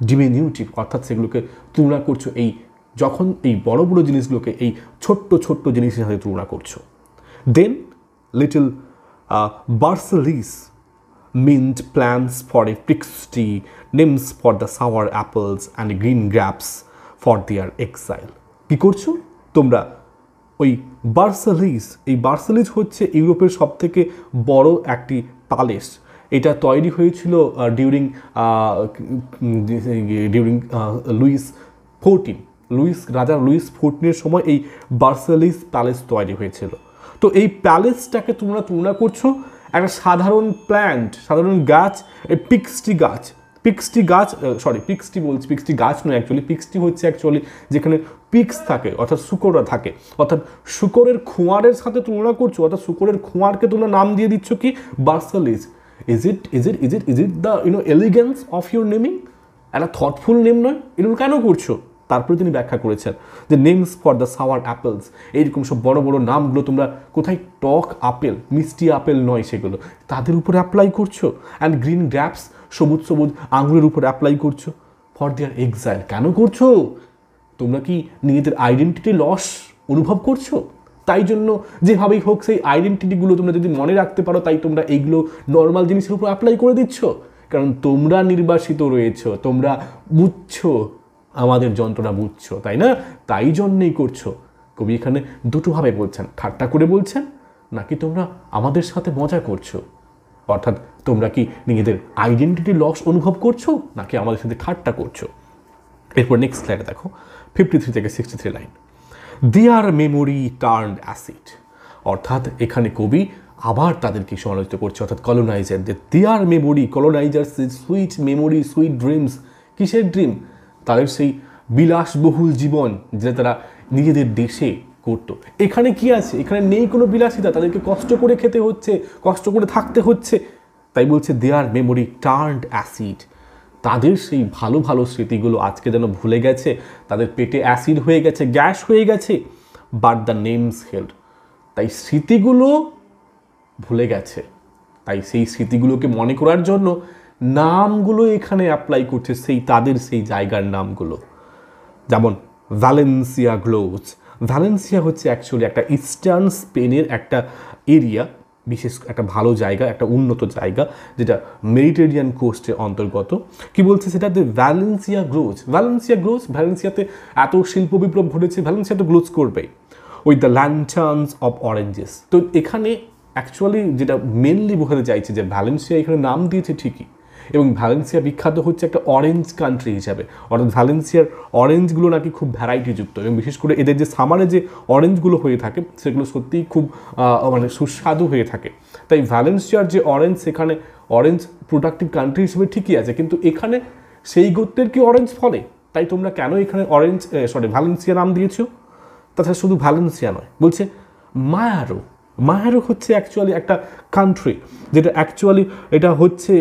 ডিমিনিউটিভ অর্থাৎ সেগুলোকে তুলনা করছো এই যখন এই বড় বড় জিনিসগুলোকে এই ছোট্ট ছোট্ট জিনিসের সাথে তুলনা করছো then little Versailles mint plants for a tea, nymphs for the sour apples and green grapes for their exile কি করছো তোমরা ওই বার্সেলিস এই বার্সেলিস হচ্ছে ইউরোপের সবথেকে বড় একটি প্যালেস এটা তৈরি হয়েছিল during during Louis fourteen Louis রাজা লুইস ফোরটিনের সময় এই বার্সালিস প্যালেস তৈরি হয়েছিল তো এই প্যালেসটাকে তোমরা তুলনা করছো একটা সাধারণ প্ল্যান্ট সাধারণ গাছ পিক্সটি গাছ পিক্সটি গাছ সরি পিক্সটি বলছি পিক্সটি গাছ নয় অ্যাকচুয়ালি পিক্সটি হচ্ছে অ্যাকচুয়ালি যেখানে পিক্স থাকে অর্থাৎ শুকররা থাকে অর্থাৎ শুকরের খোঁয়ারের সাথে তুলনা করছো অর্থাৎ শুকরের খোঁয়ারকে তোমরা নাম দিয়ে দিচ্ছ কি Versailles is it is it is it is it the you know elegance of your naming একটা থটফুল নেম নয় এগুলো কেন করছো তারপরে তিনি ব্যাখ্যা করেছেন যে names for the sour apples এইরকম সব বড় বড় নামগুলো তোমরা কোথায় টক আপেল মিষ্টি আপেল নয় সেগুলো তাদের উপরে অ্যাপ্লাই করছো অ্যান্ড গ্রিন গ্র্যাপস সবুজ সবুজ আঙুরের উপরে অ্যাপ্লাই করছো ফর দেয়ার এক্সাইল কেন করছো তোমরা কি নিজেদের আইডেন্টিটি লস অনুভব করছো তাই জন্য যেভাবেই হোক সেই আইডেন্টিটিগুলো তোমরা যদি মনে রাখতে পারো তাই তোমরা এইগুলো নর্মাল জিনিসের উপর অ্যাপ্লাই করে দিচ্ছ কারণ তোমরা নির্বাসিত রয়েছ তোমরা বুঝছো আমাদের যন্ত্রণা বুঝছো তাই না তাই জন্যেই করছো কবি এখানে দুটোভাবে বলছেন ঠাট্টা করে বলছেন নাকি তোমরা আমাদের সাথে মজা করছো অর্থাৎ তোমরা কি নিজেদের আইডেন্টিটি লস অনুভব করছো নাকি আমাদের সাথে ঠাট্টা করছো এরপর নেক্সট স্লাইডে দেখো ফিফটি থ্রি থেকে sixty three line their memory turn acid অর্থাৎ এখানে কবি আবার তাদেরকে সমালোচিত করছে অর্থাৎ কলোনাইজারদের their memory coloniser sweet memory sweet dreams কিসের ড্রিম তাদের সেই বিলাসবহুল জীবন যেটা তারা নিজেদের দেশে করতো এখানে কি আছে এখানে নেই কোনো বিলাসিতা তাদেরকে কষ্ট করে খেতে হচ্ছে কষ্ট করে থাকতে হচ্ছে তাই বলছে their memory turned acid তাদের সেই ভালো ভালো স্মৃতিগুলো আজকে যেন ভুলে গেছে তাদের পেটে অ্যাসিড হয়ে গেছে গ্যাস হয়ে গেছে বাট দ্য নেমস হেল্ড তাই স্মৃতিগুলো ভুলে গেছে তাই সেই স্মৃতিগুলোকে মনে করার জন্য নামগুলো এখানে অ্যাপ্লাই করছে সেই তাদের সেই জায়গার নামগুলো যেমন ভ্যালেন্সিয়া গ্লোজ ভ্যালেন্সিয়া হচ্ছে অ্যাকচুয়ালি একটা ইস্টার্ন স্পেনের একটা এরিয়া বিশেষ একটা ভালো জায়গা একটা উন্নত জায়গা যেটা মেডিটেরিয়ান কোস্টের অন্তর্গত কি বলছে সেটা যে ভ্যালেন্সিয়া গ্রোজ ভ্যালেন্সিয়া গ্লোজ ভ্যালেন্সিয়াতে এত শিল্প বিপ্লব ঘটেছে ভ্যালেন্সিয়া তো গ্লোজ করবেই with the lanterns of oranges তো এখানে অ্যাকচুয়ালি যেটা মেনলি বোঝাতে চাইছে যে ভ্যালেন্সিয়া এখানে নাম দিয়েছে ঠিকই এবং ভ্যালেন্সিয়া বিখ্যাত হচ্ছে একটা অরেঞ্জ কান্ট্রি হিসাবে অর্থাৎ ভ্যালেন্সিয়ার অরেঞ্জগুলো নাকি খুব ভ্যারাইটিযুক্ত এবং বিশেষ করে এদের যে সামারে যে অরেঞ্জগুলো হয়ে থাকে সেগুলো সত্যিই খুব মানে সুস্বাদু হয়ে থাকে তাই ভ্যালেন্সিয়ার যে অরেঞ্জ সেখানে অরেঞ্জ প্রোডাক্টিভ কান্ট্রি হিসেবে ঠিকই আছে কিন্তু এখানে সেই গোত্রের কি অরেঞ্জ ফলে তাই তোমরা কেন এখানে অরেঞ্জ সরি ভ্যালেন্সিয়া নাম দিয়েছ তাছাড়া শুধু ভ্যালেন্সিয়া নয় বলছে মায়ারো মাহেরুখ হচ্ছে অ্যাকচুয়ালি একটা কান্ট্রি যেটা অ্যাকচুয়ালি এটা হচ্ছে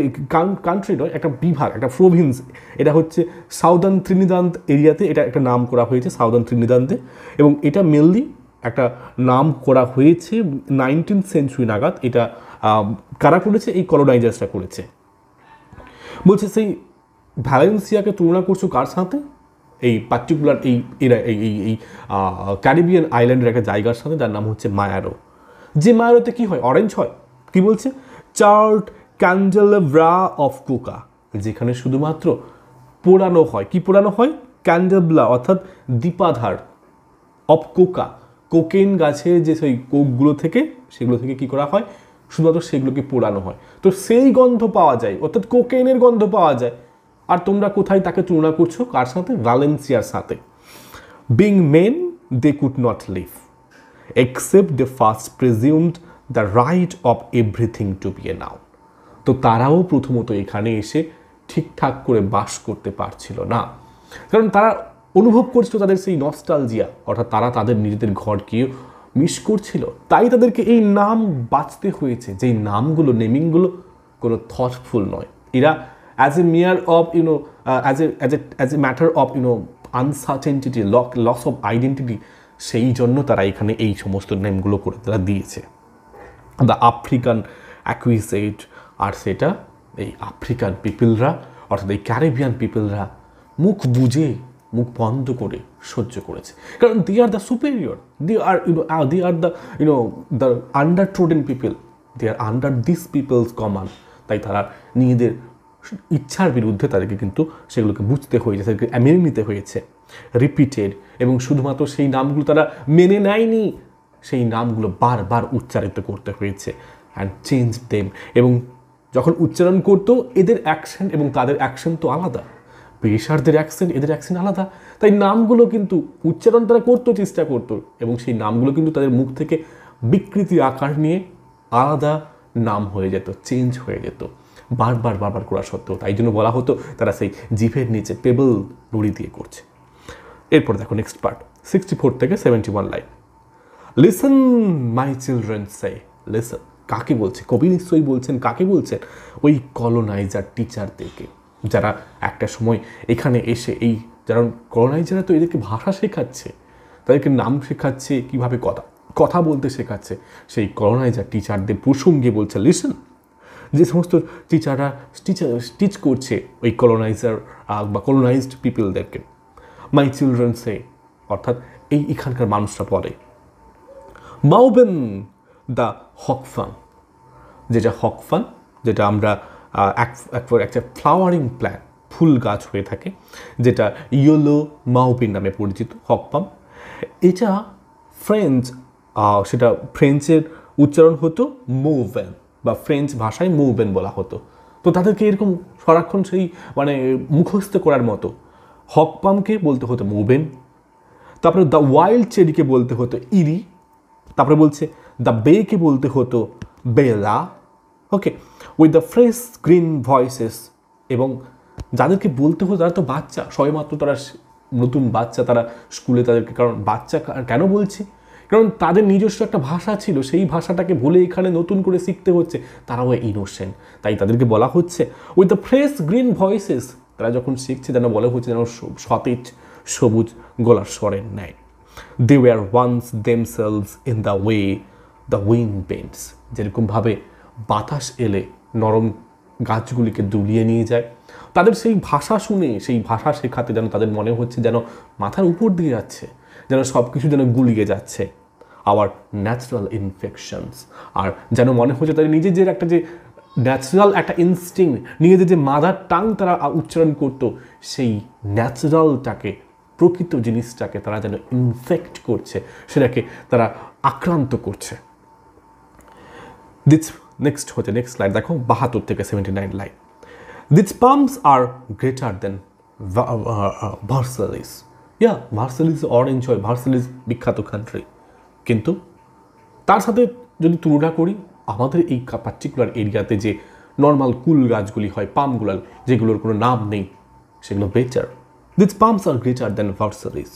কান্ট্রি নয় একটা বিভাগ একটা প্রভিন্স এটা হচ্ছে সাউদার্ন ত্রিনিদান্ত এরিয়াতে এটা একটা নাম করা হয়েছে সাউদার্ন ত্রিনিদান্তে এবং এটা মেনলি একটা নাম করা হয়েছে নাইনটিন সেঞ্চুরি নাগাদ এটা কারা করেছে এই কলোনাইজার্সটা করেছে বলছে সেই ভ্যালেন্সিয়াকে তুলনা করছো কার সাথে এই পার্টিকুলার এই এই এই ক্যারিবিয়ান আইল্যান্ডের একটা জায়গার সাথে যার নাম হচ্ছে মায়ারো যে মায়রোতে কি হয় অরেঞ্জ হয় কি বলছে চার্ট ক্যান্ডেলভ্রা অফ কোকা যেখানে শুধুমাত্র পোড়ানো হয় কি পোড়ানো হয় ক্যান্ডেবলা অর্থাৎ দীপাধার অফ কোকা কোকেন গাছে যে সেই কোকগুলো থেকে সেগুলো থেকে কি করা হয় শুধুমাত্র সেগুলোকে পোড়ানো হয় তো সেই গন্ধ পাওয়া যায় অর্থাৎ কোকেনের গন্ধ পাওয়া যায় আর তোমরা কোথায় তাকে তুলনা করছো কার সাথে ভ্যালেন্সিয়ার সাথে being men they could not live except they first presumed the right of everything to be a noun তো তারাও প্রথমত এখানে এসে ঠিকঠাক করে বাস করতে পারছিল না কারণ তারা অনুভব করছিল তাদের সেই নস্টালজিয়া অর্থাৎ তারা তাদের নিজেদের ঘরকে মিস করছিল তাই তাদেরকে এই নাম বাঁচতে হয়েছে যেই নামগুলো নেমিংগুলো কোনো থটফুল নয় এরা as a mayor of you know as a as a as a matter of you know uncertainty lock loss of identity সেই জন্য তারা এখানে এই সমস্ত নেমগুলো করে তারা দিয়েছে দ্য আফ্রিকান অ্যাকুইসেড আর সেটা এই আফ্রিকান পিপলরা অর্থাৎ এই ক্যারেবিয়ান পিপলরা মুখ বুঝে মুখ বন্ধ করে সহ্য করেছে কারণ they are the superior they are you know they are the you know the under trodden people they are under this people's command তাই তারা নিজেদের ইচ্ছার বিরুদ্ধে তাদেরকে কিন্তু সেগুলোকে বুঝতে হয়েছে তাদেরকে মেনে নিতে হয়েছে রিপিটেড এবং শুধুমাত্র সেই নামগুলো তারা মেনে নেয়নি সেই নামগুলো বারবার উচ্চারিত করতে হয়েছে অ্যান্ড চেঞ্জ দেম এবং যখন উচ্চারণ করতো এদের অ্যাকশন এবং তাদের অ্যাকশন তো আলাদা পেশারদের অ্যাকশন এদের অ্যাকশন আলাদা তাই নামগুলো কিন্তু উচ্চারণ তারা করতো চেষ্টা করতো এবং সেই নামগুলো কিন্তু তাদের মুখ থেকে বিকৃতি আকার নিয়ে আলাদা নাম হয়ে যেত চেঞ্জ হয়ে যেত বারবার বারবার করা সত্ত্বেও তাই জন্য বলা হতো তারা সেই জিভের নিচে পেবল নড়ি দিয়ে করছে এরপর দেখো নেক্সট পার্ট সিক্সটি ফোর থেকে seventy one line listen my children say listen কাকে বলছে কবি নিশ্চয়ই বলছেন কাকে বলছেন ওই কলোনাইজার টিচারদেরকে যারা একটা সময় এখানে এসে এই যারা কলোনাইজারা তো এদেরকে ভাষা শেখাচ্ছে তাদেরকে নাম শেখাচ্ছে কিভাবে কথা কথা বলতে শেখাচ্ছে সেই কলোনাইজার টিচারদের প্রসঙ্গে বলছে লিসন যে সমস্ত টিচাররা টিচার টিচ করছে ওই কলোনাইজার বা কলোনাইজড পিপলদেরকে মাই চিলড্রেন সে অর্থাৎ এই এখানকার মানুষরা পড়ে মাউবেন দ্য হকফান যেটা হকফান যেটা আমরা একটা ফ্লাওয়ারিং প্ল্যান্ট ফুল গাছ হয়ে থাকে যেটা ইয়েলো মাউপিন নামে পরিচিত হকপাম এটা ফ্রেঞ্চ সেটা ফ্রেঞ্চের উচ্চারণ হতো মৌভেন বা ফ্রেঞ্চ ভাষায় মুভেন বলা হতো তো তাদেরকে এরকম সারাক্ষণ সেই মানে মুখস্থ করার মতো হক পামকে বলতে হতো মোবেন তারপরে দ্য ওয়াইল্ড চেরিকে বলতে হতো ইরি তারপরে বলছে দ্য বেকে বলতে হতো বেলা okay with the fresh green voices এবং যাদেরকে বলতে হতো তারা তো বাচ্চা সবেমাত্র তারা নতুন বাচ্চা তারা স্কুলে তাদেরকে কারণ বাচ্চা কেন বলছি কারণ তাদের নিজস্ব একটা ভাষা ছিল সেই ভাষাটাকে ভুলে এখানে নতুন করে শিখতে হচ্ছে তারাও ইনোসেন্ট তাই তাদেরকে বলা হচ্ছে with the fresh green voices তারা যখন শিখছে যেন বলে হচ্ছে যেন সতেজ সবুজ গোলার স্বরের ন্যায় they were once themselves in the way the wind bends যেরকমভাবে বাতাস এলে নরম গাছগুলিকে দুলিয়ে নিয়ে যায় তাদের সেই ভাষা শুনে সেই ভাষা শেখাতে যেন তাদের মনে হচ্ছে যেন মাথার উপর দিয়ে যাচ্ছে যেন সব কিছু যেন গুলিয়ে যাচ্ছে আওয়ার ন্যাচারাল ইনফেকশনস আর যেন মনে হচ্ছে তাদের নিজের যে একটা যে ন্যাচারাল একটা ইনস্টিং নিজেদের যে মাদার টাং তারা উচ্চারণ করত সেই ন্যাচারালটাকে প্রকৃত জিনিসটাকে তারা যেন ইনফেক্ট করছে সেটাকে তারা আক্রান্ত করছে দিস নেক্সট হচ্ছে নেক্সট লাইন দেখো বাহাত্তর থেকে seventy nine line this palms are greater than Versailles yeah Versailles orange হয় ভার্সালিস বিখ্যাত কান্ট্রি কিন্তু তার সাথে যদি তুলনা করি আমাদের এই পার্টিকুলার এরিয়াতে যে নর্মাল কুল গাছগুলি হয় পামগুলো যেগুলোর কোনো নাম নেই সেগুলো better this palms are greater than Versailles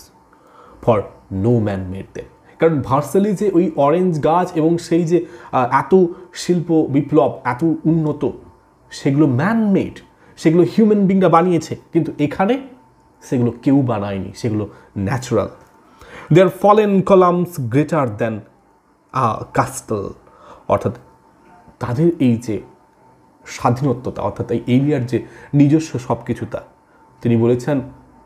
for no man made them কারণ ভার্সালি যে ওই অরেঞ্জ গাছ এবং সেই যে এত শিল্প বিপ্লব এত উন্নত সেগুলো ম্যান মেড সেগুলো হিউম্যান বিংরা বানিয়েছে কিন্তু এখানে সেগুলো কেউ বানায়নি সেগুলো natural their fallen columns greater a castle অর্থাৎ তাদের এই যে স্বাধীনত্বতা অর্থাৎ এই এরিয়ার যে নিজস্ব সব কিছুতা তিনি বলেছেন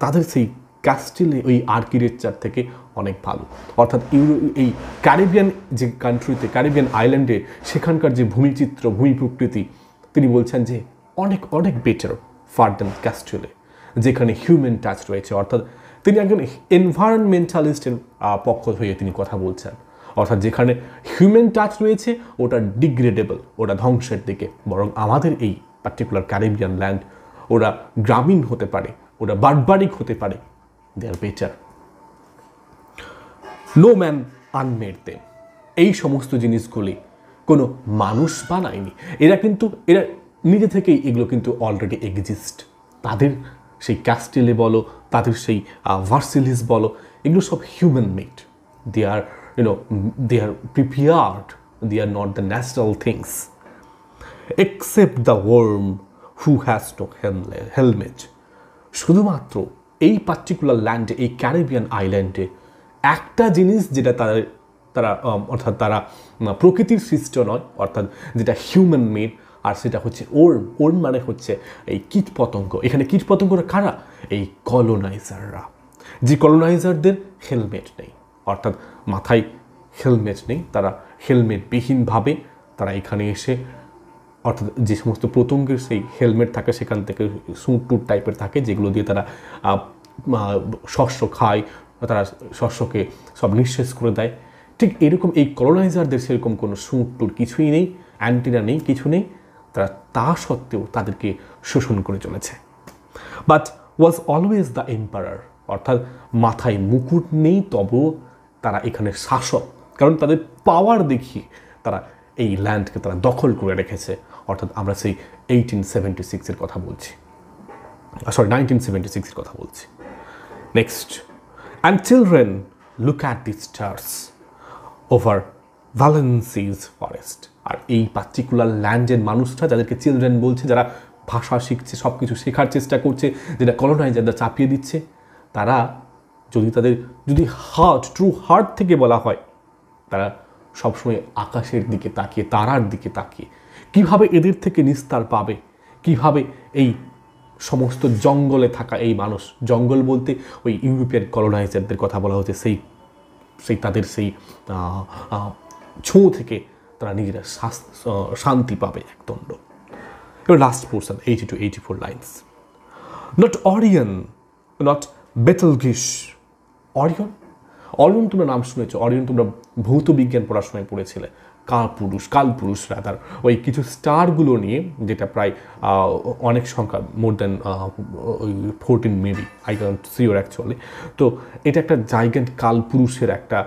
তাদের সেই ক্যাস্টিল ওই আর্কিটেকচার থেকে অনেক ভালো অর্থাৎ ইউরো এই ক্যারিবিয়ান যে কান্ট্রিতে ক্যারিবিয়ান আইল্যান্ডে সেখানকার যে ভূমিচিত্র ভূমি প্রকৃতি তিনি বলছেন যে অনেক অনেক বেটার ফার্দান ক্যাস্টিলে যেখানে হিউম্যান টাচ রয়েছে অর্থাৎ তিনি একজন এনভায়রনমেন্টালিস্টের পক্ষ হয়ে তিনি কথা বলছেন অর্থাৎ যেখানে হিউম্যান টাচ রয়েছে ওটা ডিগ্রেডেবল ওটা ধ্বংসের দিকে বরং আমাদের এই পার্টিকুলার ক্যারিবিয়ান ল্যান্ড ওরা গ্রামীণ হতে পারে ওরা বারবারিক হতে পারে they are better no man unmade them এই সমস্ত জিনিসগুলি কোনো মানুষ বানায়নি এরা কিন্তু এরা নিজে থেকেই এগুলো কিন্তু অলরেডি এক্সিস্ট তাদের সেই ক্যাস্টেলে বলো তাদের সেই ভার্সিলিস বলো এগুলো সব human made they are you know, they are prepared, they are not the natural things. Except the worm who has no helmet. শুধুমাত্র এই পার্টিকুলার ল্যান্ডে এই ক্যারিবিয়ান আইল্যান্ডে একটা জিনিস যেটা তাদের তারা অর্থাৎ তারা প্রকৃতির সৃষ্ট নয় অর্থাৎ যেটা হিউম্যান মেড আর সেটা হচ্ছে ওর ওর মানে হচ্ছে এই কীট পতঙ্গ এখানে কীট পতঙ্গরা কারা এই কলোনাইজাররা যে কলোনাইজারদের হেলমেট নেই অর্থাৎ মাথায় হেলমেট নেই তারা হেলমেটবিহীনভাবে তারা এখানে এসে অর্থাৎ যে সমস্ত প্রতঙ্গের সেই হেলমেট থাকে সেখান থেকে স্যুট টুট টাইপের থাকে যেগুলো দিয়ে তারা শস্য খায় তারা শস্যকে সব নিঃশেষ করে দেয় ঠিক এরকম এই কলোনাইজারদের সেরকম কোনো স্যুট টুট কিছুই নেই অ্যান্টিনা নেই কিছু নেই তারা তা সত্ত্বেও তাদেরকে শোষণ করে চলেছে but was always the emperor অর্থাৎ মাথায় মুকুট নেই তবু তারা এখানে শাসক কারণ তাদের পাওয়ার দেখিয়ে তারা এই ল্যান্ডকে তারা দখল করে রেখেছে অর্থাৎ আমরা সেই এইটিন সেভেন্টি সিক্সের কথা বলছি সরি নাইনটিন সেভেন্টি সিক্সের কথা বলছি next and children look at the stars over Valencia's forest আর এই পার্টিকুলার ল্যান্ডের মানুষরা যাদেরকে চিলড্রেন বলছে যারা ভাষা শিখছে সব কিছু শেখার চেষ্টা করছে যেটা কলোনাইজাররা চাপিয়ে দিচ্ছে তারা যদি তাদের যদি হার্ট ট্রু হার্ট থেকে বলা হয় তারা সবসময় আকাশের দিকে তাকিয়ে তারার দিকে তাকিয়ে কিভাবে এদের থেকে নিস্তার পাবে কিভাবে এই সমস্ত জঙ্গলে থাকা এই মানুষ জঙ্গল বলতে ওই ইউরোপিয়ান কলোনাইজারদের কথা বলা হচ্ছে সেই সেই তাদের সেই ছোঁ থেকে তারা নিজেরা শান্তি পাবে একদণ্ড এবার last portion eighty two eighty four lines not Orion not Betelgeuse Orion Orion তোমরা নাম শুনেছ অরিয়ন তোমরা ভৌত বিজ্ঞান পড়াশোনায় পড়েছিলে কাল কালপুরুষ রাধার ওই কিছু স্টারগুলো নিয়ে যেটা প্রায় অনেক সংখ্যা মোর দেন ওই fourteen maybe I can sure actually তো এটা একটা জাইগেন্ট কালপুরুষের একটা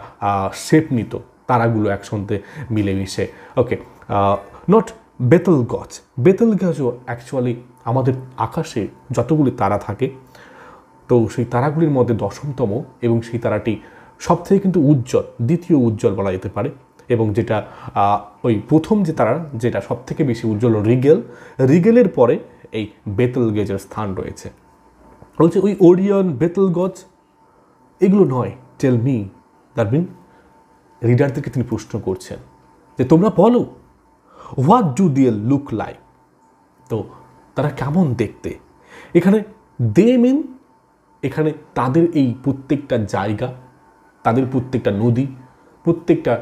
শেপ নিত তারাগুলো একসঙ্গে মিলেমিশে ওকে নট বেতল গছ বেতল গাছও অ্যাকচুয়ালি আমাদের আকাশে যতগুলি তারা থাকে তো সেই তারাগুলির মধ্যে দশমতম এবং সেই তারাটি সবথেকে কিন্তু উজ্জ্বল দ্বিতীয় উজ্জ্বল বলা যেতে পারে এবং যেটা ওই প্রথম যে তারা যেটা সবথেকে বেশি উজ্জ্বল রিগেল রিগেলের পরে এই বেতল গেজের স্থান রয়েছে বলছে ওই ওরিয়ন বেতল গজ এগুলো নয় টেল মি মিন রিডারদেরকে তিনি প্রশ্ন করছেন যে তোমরা বলো what do they look like তো তারা কেমন দেখতে এখানে দে মিন এখানে তাদের এই প্রত্যেকটা জায়গা তাদের প্রত্যেকটা নদী প্রত্যেকটা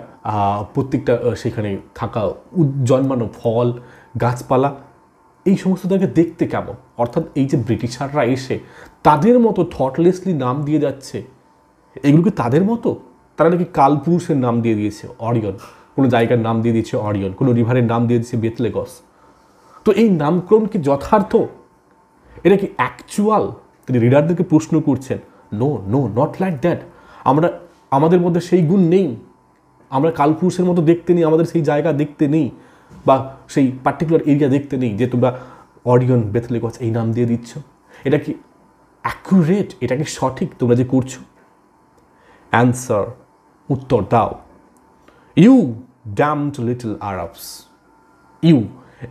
প্রত্যেকটা সেখানে থাকা জন্মানো ফল গাছপালা এই সমস্ত তাদেরকে দেখতে কেমন অর্থাৎ এই যে ব্রিটিশাররা এসে তাদের মতো থটলেসলি নাম দিয়ে যাচ্ছে এগুলোকে তাদের মতো তারা নাকি কালপুরুষের নাম দিয়ে দিয়েছে অরিয়ন কোনো জায়গার নাম দিয়ে দিয়েছে অরিয়ন কোনো রিভারের নাম দিয়ে দিয়েছে বেতলেগস তো এই নামকরণ কি যথার্থ এটা কি অ্যাকচুয়াল তিনি রিডারদেরকে প্রশ্ন করছেন no no not like that আমরা আমাদের মধ্যে সেই গুণ নেই আমরা কালপুরুষের মতো দেখতে নেই আমাদের সেই জায়গা দেখতে নেই বা সেই পার্টিকুলার এরিয়া দেখতে নেই যে তোমরা অরিয়ন বেথলে গছ এই নাম দিয়ে দিচ্ছ এটা কি অ্যাকুরেট এটা কি সঠিক তোমরা যে করছো অ্যান্সার উত্তর দাও you too little Arabs you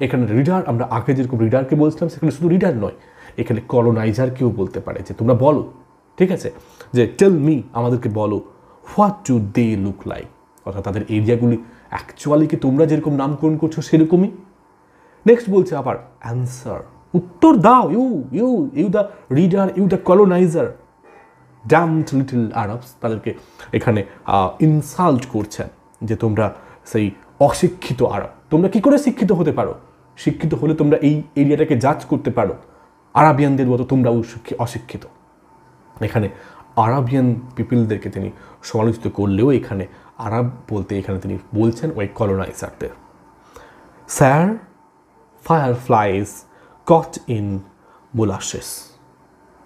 এখানে রিডার আমরা আগে যেরকম রিডারকে বলছিলাম সেখানে শুধু রিডার নয় এখানে কলোনাইজারকেও বলতে পারে যে তোমরা বলো ঠিক আছে যে টেল মি আমাদেরকে বলো what do they look like অর্থাৎ তাদের এরিয়াগুলি অ্যাকচুয়ালি কি তোমরা যেরকম নামকরণ করছো সেরকমই নেক্সট বলছে আবার অ্যান্সার উত্তর দাও you you you the reader you the coloniser damned little Arabs তাদেরকে এখানে ইনসাল্ট করছেন যে তোমরা সেই অশিক্ষিত আরব তোমরা কি করে শিক্ষিত হতে পারো শিক্ষিত হলে তোমরা এই এরিয়াটাকে জাজ করতে পারো আরাবিয়ানদের মতো তোমরাও অশিক্ষিত এখানে আরাবিয়ান পিপলদেরকে তিনি সমালোচিত করলেও এখানে আরব বলতে এখানে তিনি বলছেন ওই কলোনাইজারদের sir fireflies caught in molasses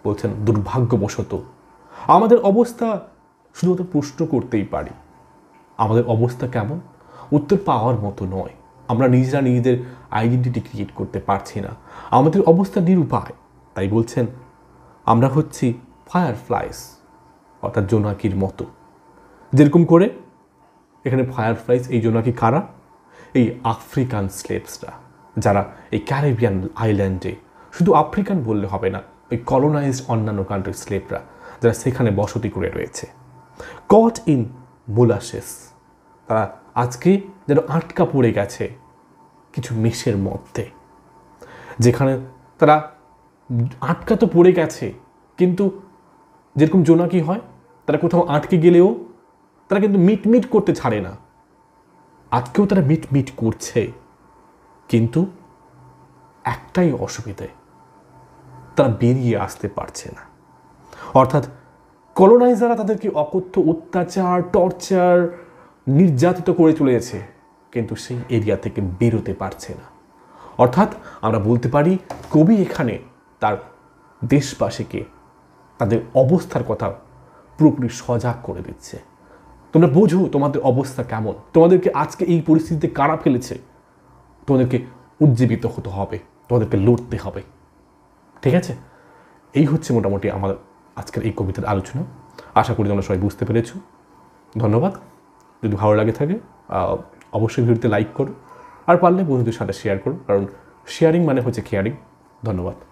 বলছেন দুর্ভাগ্যবশত আমাদের অবস্থা শুধুমাত্র প্রশ্ন করতেই পারি আমাদের অবস্থা কেমন উত্তর পাওয়ার মতো নয় আমরা নিজেরা নিজেদের আইডেন্টিটি ক্রিয়েট করতে পারছি না আমাদের অবস্থা নিরুপায় তাই বলছেন আমরা হচ্ছি ফায়ারফ্লাইস অর্থাৎ জোনাকির মতো যেরকম করে এখানে ফায়ারফ্লাইস এই জোনাকি কারা এই আফ্রিকান স্লেপসরা যারা এই ক্যারিবিয়ান আইল্যান্ডে শুধু আফ্রিকান বললে হবে না ওই কলোনাইজড অন্যান্য কান্ট্রির স্লেপরা যারা সেখানে বসতি করে রয়েছে কট ইন মোলাসেস তারা আজকে যেন আটকা পড়ে গেছে কিছু মেষের মধ্যে যেখানে তারা আটকা তো পড়ে গেছে কিন্তু যেরকম জোনাকি হয় তারা কোথাও আটকে গেলেও তারা কিন্তু মিটমিট করতে ছাড়ে না আজকেও তারা মিটমিট করছে কিন্তু একটাই অসুবিধে তারা বেরিয়ে আসতে পারছে না অর্থাৎ কলোনাইজাররা তাদেরকে অকথ্য অত্যাচার টর্চার নির্যাতিত করে চলেছে কিন্তু সেই এরিয়া থেকে বেরোতে পারছে না অর্থাৎ আমরা বলতে পারি কবি এখানে তার দেশবাসীকে তাদের অবস্থার কথা পুরোপুরি সজাগ করে দিচ্ছে তোমরা বোঝো তোমাদের অবস্থা কেমন তোমাদেরকে আজকে এই পরিস্থিতিতে কারা ফেলেছে তোমাদেরকে উজ্জীবিত হতে হবে তোমাদেরকে লড়তে হবে ঠিক আছে এই হচ্ছে মোটামুটি আমার আজকের এই কবিতার আলোচনা আশা করি তোমরা সবাই বুঝতে পেরেছ ধন্যবাদ যদি ভালো লাগে থাকে অবশ্যই ভিডিওতে লাইক করো আর পারলে বন্ধুদের সাথে শেয়ার করো কারণ শেয়ারিং মানে হচ্ছে কেয়ারিং ধন্যবাদ